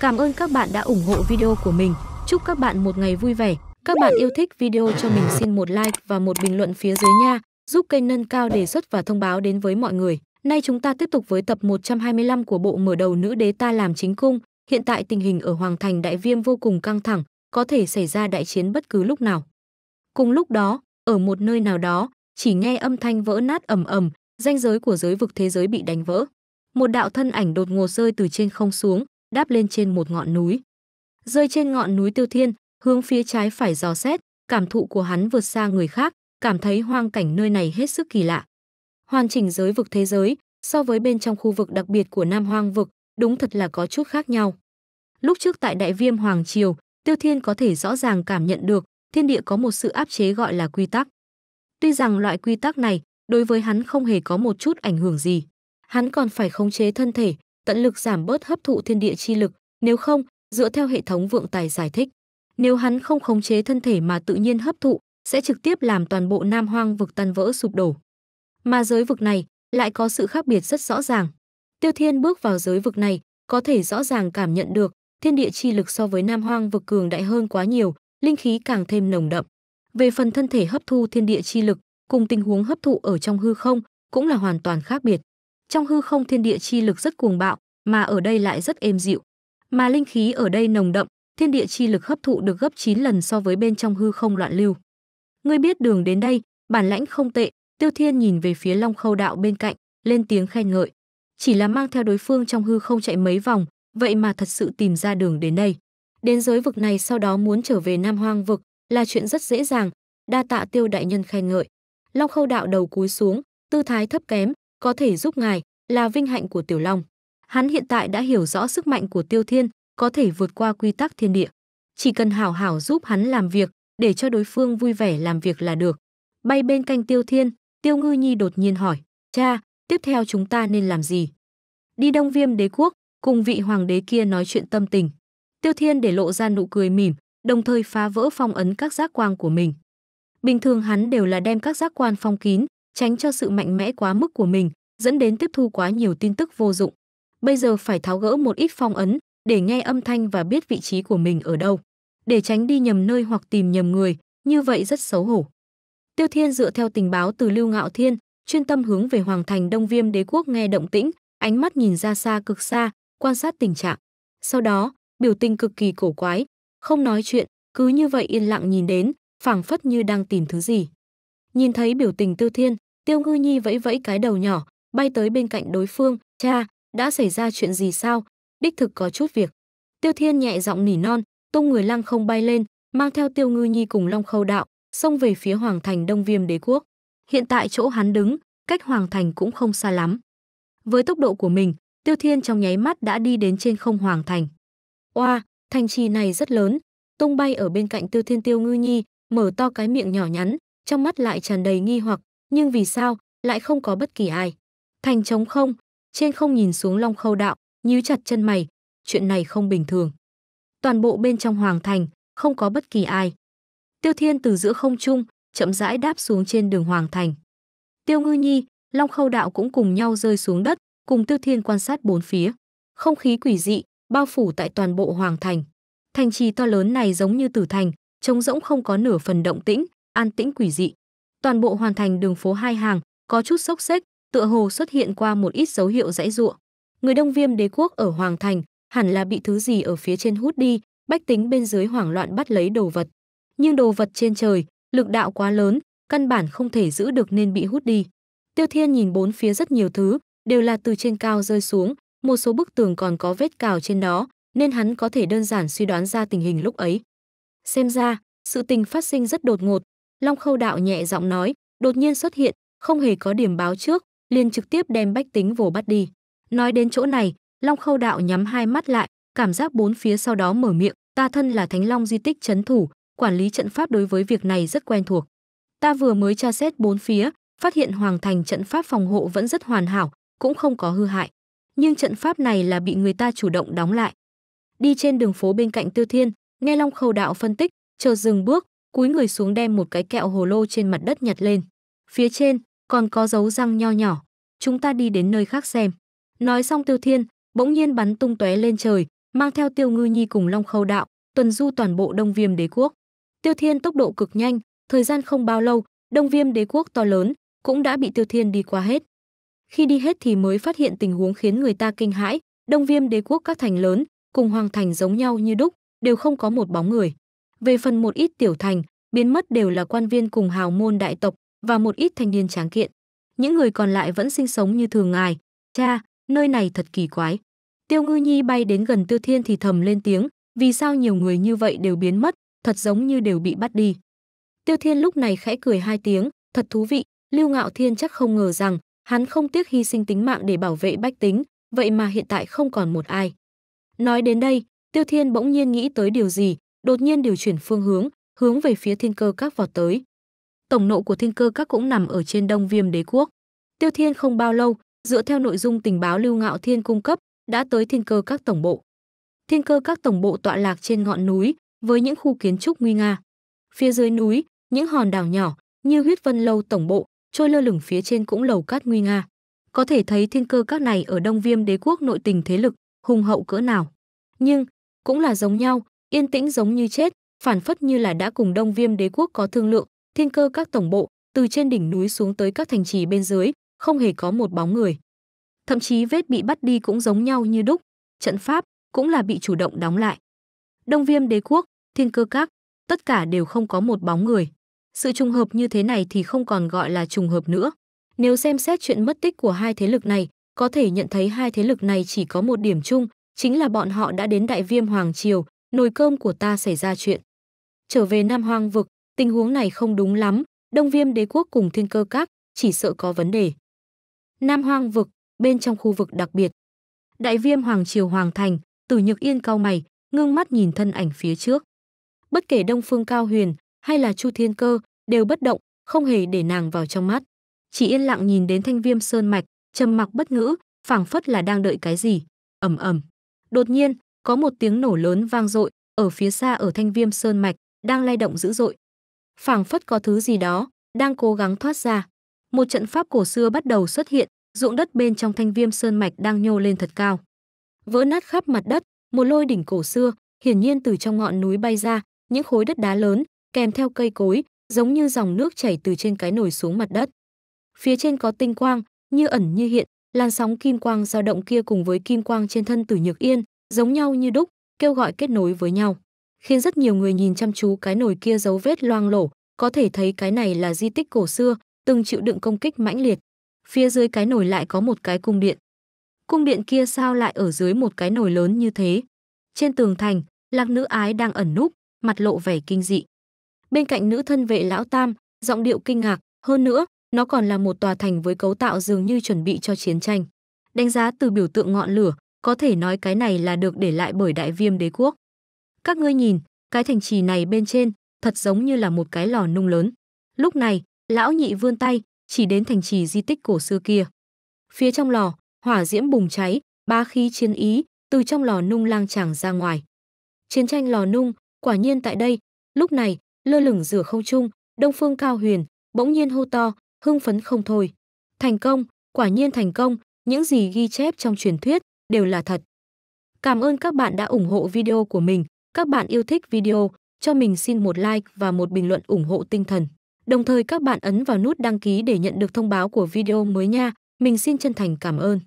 Cảm ơn các bạn đã ủng hộ video của mình. Chúc các bạn một ngày vui vẻ. Các bạn yêu thích video cho mình xin một like và một bình luận phía dưới nha, giúp kênh nâng cao đề xuất và thông báo đến với mọi người. Nay chúng ta tiếp tục với tập 125 của bộ mở đầu nữ đế ta làm chính cung. Hiện tại tình hình ở Hoàng Thành Đại Viêm vô cùng căng thẳng, có thể xảy ra đại chiến bất cứ lúc nào. Cùng lúc đó, ở một nơi nào đó, chỉ nghe âm thanh vỡ nát ầm ầm, ranh giới của giới vực thế giới bị đánh vỡ. Một đạo thân ảnh đột ngột rơi từ trên không xuống, đáp lên trên một ngọn núi. Rơi trên ngọn núi Tiêu Thiên, hướng phía trái phải dò xét, cảm thụ của hắn vượt xa người khác, cảm thấy hoang cảnh nơi này hết sức kỳ lạ. Hoàn chỉnh giới vực thế giới, so với bên trong khu vực đặc biệt của Nam Hoang vực, đúng thật là có chút khác nhau. Lúc trước tại Đại Viêm Hoàng Triều, Tiêu Thiên có thể rõ ràng cảm nhận được thiên địa có một sự áp chế gọi là quy tắc. Tuy rằng loại quy tắc này đối với hắn không hề có một chút ảnh hưởng gì, hắn còn phải khống chế thân thể, tận lực giảm bớt hấp thụ thiên địa chi lực, nếu không, dựa theo hệ thống vượng tài giải thích, nếu hắn không khống chế thân thể mà tự nhiên hấp thụ, sẽ trực tiếp làm toàn bộ Nam Hoang vực tan vỡ sụp đổ. Mà giới vực này lại có sự khác biệt rất rõ ràng. Tiêu Thiên bước vào giới vực này, có thể rõ ràng cảm nhận được thiên địa chi lực so với Nam Hoang vực cường đại hơn quá nhiều, linh khí càng thêm nồng đậm. Về phần thân thể hấp thu thiên địa chi lực, cùng tình huống hấp thụ ở trong hư không cũng là hoàn toàn khác biệt trong hư không thiên địa chi lực rất cuồng bạo mà ở đây lại rất êm dịu mà linh khí ở đây nồng đậm thiên địa chi lực hấp thụ được gấp 9 lần so với bên trong hư không loạn lưu ngươi biết đường đến đây bản lãnh không tệ tiêu thiên nhìn về phía long khâu đạo bên cạnh lên tiếng khen ngợi chỉ là mang theo đối phương trong hư không chạy mấy vòng vậy mà thật sự tìm ra đường đến đây đến giới vực này sau đó muốn trở về nam hoang vực là chuyện rất dễ dàng đa tạ tiêu đại nhân khen ngợi long khâu đạo đầu cúi xuống tư thái thấp kém có thể giúp ngài là vinh hạnh của Tiểu Long. Hắn hiện tại đã hiểu rõ sức mạnh của Tiêu Thiên, có thể vượt qua quy tắc thiên địa. Chỉ cần hảo hảo giúp hắn làm việc, để cho đối phương vui vẻ làm việc là được. Bay bên cạnh Tiêu Thiên, Tiêu Ngư Nhi đột nhiên hỏi, cha, tiếp theo chúng ta nên làm gì? Đi Đông Viêm đế quốc, cùng vị hoàng đế kia nói chuyện tâm tình. Tiêu Thiên để lộ ra nụ cười mỉm, đồng thời phá vỡ phong ấn các giác quan của mình. Bình thường hắn đều là đem các giác quan phong kín, tránh cho sự mạnh mẽ quá mức của mình dẫn đến tiếp thu quá nhiều tin tức vô dụng. Bây giờ phải tháo gỡ một ít phong ấn để nghe âm thanh và biết vị trí của mình ở đâu, để tránh đi nhầm nơi hoặc tìm nhầm người, như vậy rất xấu hổ. Tiêu Thiên dựa theo tình báo từ Lưu Ngạo Thiên, chuyên tâm hướng về Hoàng thành Đông Viêm Đế quốc nghe động tĩnh, ánh mắt nhìn ra xa cực xa, quan sát tình trạng. Sau đó, biểu tình cực kỳ cổ quái, không nói chuyện, cứ như vậy yên lặng nhìn đến, phảng phất như đang tìm thứ gì. Nhìn thấy biểu tình Tiêu Thiên, Tiêu Ngư Nhi vẫy vẫy cái đầu nhỏ, bay tới bên cạnh đối phương, "Cha, đã xảy ra chuyện gì sao? Đích thực có chút việc." Tiêu Thiên nhẹ giọng nỉ non, tung người lăng không bay lên, mang theo Tiêu Ngư Nhi cùng Long Khâu Đạo, xông về phía Hoàng Thành Đông Viêm Đế quốc. Hiện tại chỗ hắn đứng, cách Hoàng Thành cũng không xa lắm. Với tốc độ của mình, Tiêu Thiên trong nháy mắt đã đi đến trên không Hoàng Thành. Oa, wow, thành trì này rất lớn, tung bay ở bên cạnh Tiêu Thiên Tiêu Ngư Nhi, mở to cái miệng nhỏ nhắn, trong mắt lại tràn đầy nghi hoặc, nhưng vì sao lại không có bất kỳ ai? Thành trống không, trên không nhìn xuống Long Khâu Đạo, nhíu chặt chân mày, chuyện này không bình thường. Toàn bộ bên trong hoàng thành không có bất kỳ ai. Tiêu Thiên từ giữa không trung, chậm rãi đáp xuống trên đường hoàng thành. Tiêu Ngư Nhi, Long Khâu Đạo cũng cùng nhau rơi xuống đất, cùng Tiêu Thiên quan sát bốn phía. Không khí quỷ dị bao phủ tại toàn bộ hoàng thành. Thành trì to lớn này giống như tử thành, trống rỗng không có nửa phần động tĩnh, an tĩnh quỷ dị toàn bộ hoàn thành đường phố hai hàng, có chút sốc xếch, tựa hồ xuất hiện qua một ít dấu hiệu rãy rụa. Người Đông Viêm đế quốc ở Hoàng Thành, hẳn là bị thứ gì ở phía trên hút đi, bách tính bên dưới hoảng loạn bắt lấy đồ vật. Nhưng đồ vật trên trời, lực đạo quá lớn, căn bản không thể giữ được nên bị hút đi. Tiêu Thiên nhìn bốn phía rất nhiều thứ, đều là từ trên cao rơi xuống, một số bức tường còn có vết cào trên đó, nên hắn có thể đơn giản suy đoán ra tình hình lúc ấy. Xem ra, sự tình phát sinh rất đột ngột, Long Khâu Đạo nhẹ giọng nói, đột nhiên xuất hiện, không hề có điểm báo trước, liền trực tiếp đem bách tính vồ bắt đi. Nói đến chỗ này, Long Khâu Đạo nhắm hai mắt lại, cảm giác bốn phía sau đó mở miệng, ta thân là Thánh Long di tích chấn thủ, quản lý trận pháp đối với việc này rất quen thuộc. Ta vừa mới tra xét bốn phía, phát hiện hoàng thành trận pháp phòng hộ vẫn rất hoàn hảo, cũng không có hư hại. Nhưng trận pháp này là bị người ta chủ động đóng lại. Đi trên đường phố bên cạnh Tiêu Thiên, nghe Long Khâu Đạo phân tích, chờ dừng bước, cúi người xuống đem một cái kẹo hồ lô trên mặt đất nhặt lên. Phía trên, còn có dấu răng nho nhỏ. Chúng ta đi đến nơi khác xem. Nói xong Tiêu Thiên, bỗng nhiên bắn tung tóe lên trời, mang theo Tiêu Ngư Nhi cùng Long Khâu Đạo, tuần du toàn bộ Đông Viêm Đế quốc. Tiêu Thiên tốc độ cực nhanh, thời gian không bao lâu, Đông Viêm Đế quốc to lớn cũng đã bị Tiêu Thiên đi qua hết. Khi đi hết thì mới phát hiện tình huống khiến người ta kinh hãi, Đông Viêm Đế quốc các thành lớn cùng hoàng thành giống nhau như đúc, đều không có một bóng người. Về phần một ít tiểu thành, biến mất đều là quan viên cùng hào môn đại tộc và một ít thanh niên tráng kiện. Những người còn lại vẫn sinh sống như thường ngày. Cha, nơi này thật kỳ quái. Tiêu Ngư Nhi bay đến gần Tiêu Thiên thì thầm lên tiếng, vì sao nhiều người như vậy đều biến mất, thật giống như đều bị bắt đi. Tiêu Thiên lúc này khẽ cười hai tiếng, thật thú vị, Lưu Ngạo Thiên chắc không ngờ rằng hắn không tiếc hy sinh tính mạng để bảo vệ bách tính, vậy mà hiện tại không còn một ai. Nói đến đây, Tiêu Thiên bỗng nhiên nghĩ tới điều gì, đột nhiên điều chuyển phương hướng, hướng về phía thiên cơ các vọt tới. Tổng nộ của thiên cơ các cũng nằm ở trên đông viêm đế quốc. Tiêu Thiên không bao lâu, dựa theo nội dung tình báo Lưu Ngạo Thiên cung cấp, đã tới thiên cơ các tổng bộ. Thiên cơ các tổng bộ tọa lạc trên ngọn núi, với những khu kiến trúc nguy nga. Phía dưới núi, những hòn đảo nhỏ, như huyết vân lâu tổng bộ, trôi lơ lửng phía trên cũng lầu cát nguy nga. Có thể thấy thiên cơ các này ở Đông Viêm đế quốc nội tình thế lực, hùng hậu cỡ nào. Nhưng, cũng là giống nhau, yên tĩnh giống như chết, phản phất như là đã cùng Đông Viêm đế quốc có thương lượng, thiên cơ các tổng bộ, từ trên đỉnh núi xuống tới các thành trì bên dưới, không hề có một bóng người. Thậm chí vết bị bắt đi cũng giống nhau như đúc, trận pháp cũng là bị chủ động đóng lại. Đông Viêm đế quốc, thiên cơ các, tất cả đều không có một bóng người. Sự trùng hợp như thế này thì không còn gọi là trùng hợp nữa. Nếu xem xét chuyện mất tích của hai thế lực này, có thể nhận thấy hai thế lực này chỉ có một điểm chung, chính là bọn họ đã đến Đại Viêm Hoàng Triều, nồi cơm của ta xảy ra chuyện. Trở về Nam Hoang vực, tình huống này không đúng lắm, Đông Viêm Đế quốc cùng Thiên Cơ Các chỉ sợ có vấn đề. Nam Hoang vực, bên trong khu vực đặc biệt. Đại Viêm Hoàng triều Hoàng thành, từ Nhược Yên cao mày, ngưng mắt nhìn thân ảnh phía trước. Bất kể Đông Phương Cao Huyền hay là Chu Thiên Cơ đều bất động, không hề để nàng vào trong mắt. Chỉ yên lặng nhìn đến Thanh Viêm Sơn mạch, trầm mặc bất ngữ, phảng phất là đang đợi cái gì. Ầm ầm. Đột nhiên, có một tiếng nổ lớn vang dội, ở phía xa ở thanh viêm sơn mạch, đang lay động dữ dội. phảng phất có thứ gì đó, đang cố gắng thoát ra. Một trận pháp cổ xưa bắt đầu xuất hiện, ruộng đất bên trong thanh viêm sơn mạch đang nhô lên thật cao. Vỡ nát khắp mặt đất, một lôi đỉnh cổ xưa, hiển nhiên từ trong ngọn núi bay ra, những khối đất đá lớn, kèm theo cây cối, giống như dòng nước chảy từ trên cái nồi xuống mặt đất. Phía trên có tinh quang, như ẩn như hiện, làn sóng kim quang dao động kia cùng với kim quang trên thân Tử Nhược Yên, giống nhau như đúc, kêu gọi kết nối với nhau, khiến rất nhiều người nhìn chăm chú cái nồi kia dấu vết loang lổ, có thể thấy cái này là di tích cổ xưa, từng chịu đựng công kích mãnh liệt. Phía dưới cái nồi lại có một cái cung điện. Cung điện kia sao lại ở dưới một cái nồi lớn như thế? Trên tường thành, Lạc nữ ái đang ẩn núp, mặt lộ vẻ kinh dị. Bên cạnh nữ thân vệ lão tam, giọng điệu kinh ngạc, hơn nữa, nó còn là một tòa thành với cấu tạo dường như chuẩn bị cho chiến tranh. Đánh giá từ biểu tượng ngọn lửa, có thể nói cái này là được để lại bởi đại viêm đế quốc. Các ngươi nhìn, cái thành trì này bên trên, thật giống như là một cái lò nung lớn. Lúc này, lão nhị vươn tay, chỉ đến thành trì di tích cổ xưa kia. Phía trong lò, hỏa diễm bùng cháy, ba khí chiến ý, từ trong lò nung lang tràng ra ngoài. Chiến tranh lò nung, quả nhiên tại đây, lúc này, lơ lửng giữa không trung, Đông Phương Cao Huyền, bỗng nhiên hô to, hưng phấn không thôi. Thành công, quả nhiên thành công, những gì ghi chép trong truyền thuyết, đều là thật. Cảm ơn các bạn đã ủng hộ video của mình. Các bạn yêu thích video, cho mình xin một like và một bình luận ủng hộ tinh thần. Đồng thời các bạn ấn vào nút đăng ký để nhận được thông báo của video mới nha. Mình xin chân thành cảm ơn.